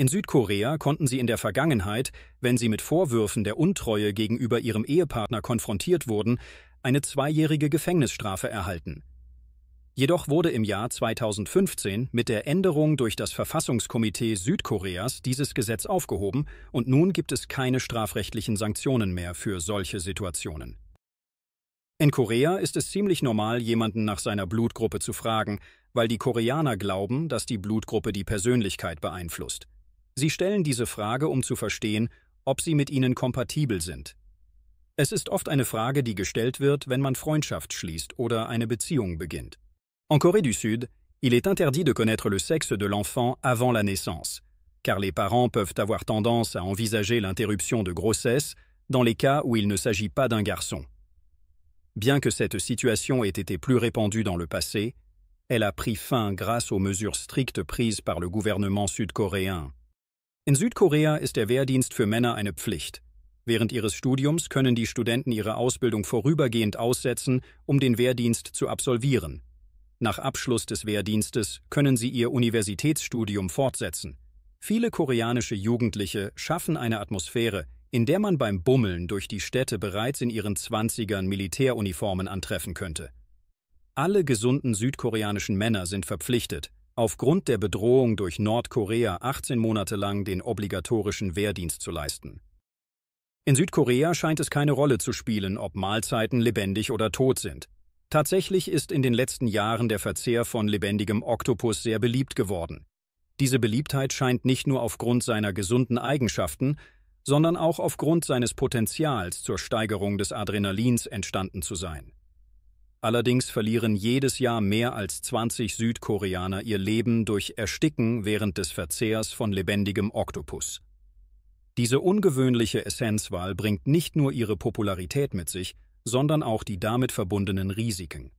In Südkorea konnten sie in der Vergangenheit, wenn sie mit Vorwürfen der Untreue gegenüber ihrem Ehepartner konfrontiert wurden, eine zweijährige Gefängnisstrafe erhalten. Jedoch wurde im Jahr 2015 mit der Änderung durch das Verfassungskomitee Südkoreas dieses Gesetz aufgehoben und nun gibt es keine strafrechtlichen Sanktionen mehr für solche Situationen. In Korea ist es ziemlich normal, jemanden nach seiner Blutgruppe zu fragen, weil die Koreaner glauben, dass die Blutgruppe die Persönlichkeit beeinflusst. Sie stellen diese Frage, um zu verstehen, ob sie mit ihnen kompatibel sind. Es ist oft eine Frage, die gestellt wird, wenn man Freundschaft schließt oder eine Beziehung beginnt. En Corée du Sud, il est interdit de connaître le sexe de l'enfant avant la naissance, car les parents peuvent avoir tendance à envisager l'interruption de grossesse dans les cas où il ne s'agit pas d'un garçon. Bien que cette situation ait été plus répandue dans le passé, elle a pris fin grâce aux mesures strictes prises par le gouvernement sud-coréen In Südkorea ist der Wehrdienst für Männer eine Pflicht. Während ihres Studiums können die Studenten ihre Ausbildung vorübergehend aussetzen, um den Wehrdienst zu absolvieren. Nach Abschluss des Wehrdienstes können sie ihr Universitätsstudium fortsetzen. Viele koreanische Jugendliche schaffen eine Atmosphäre, in der man beim Bummeln durch die Städte bereits in ihren Zwanzigern Militäruniformen antreffen könnte. Alle gesunden südkoreanischen Männer sind verpflichtet, aufgrund der Bedrohung durch Nordkorea 18 Monate lang den obligatorischen Wehrdienst zu leisten. In Südkorea scheint es keine Rolle zu spielen, ob Mahlzeiten lebendig oder tot sind. Tatsächlich ist in den letzten Jahren der Verzehr von lebendigem Oktopus sehr beliebt geworden. Diese Beliebtheit scheint nicht nur aufgrund seiner gesunden Eigenschaften, sondern auch aufgrund seines Potenzials zur Steigerung des Adrenalins entstanden zu sein. Allerdings verlieren jedes Jahr mehr als 20 Südkoreaner ihr Leben durch Ersticken während des Verzehrs von lebendigem Oktopus. Diese ungewöhnliche Essenzwahl bringt nicht nur ihre Popularität mit sich, sondern auch die damit verbundenen Risiken.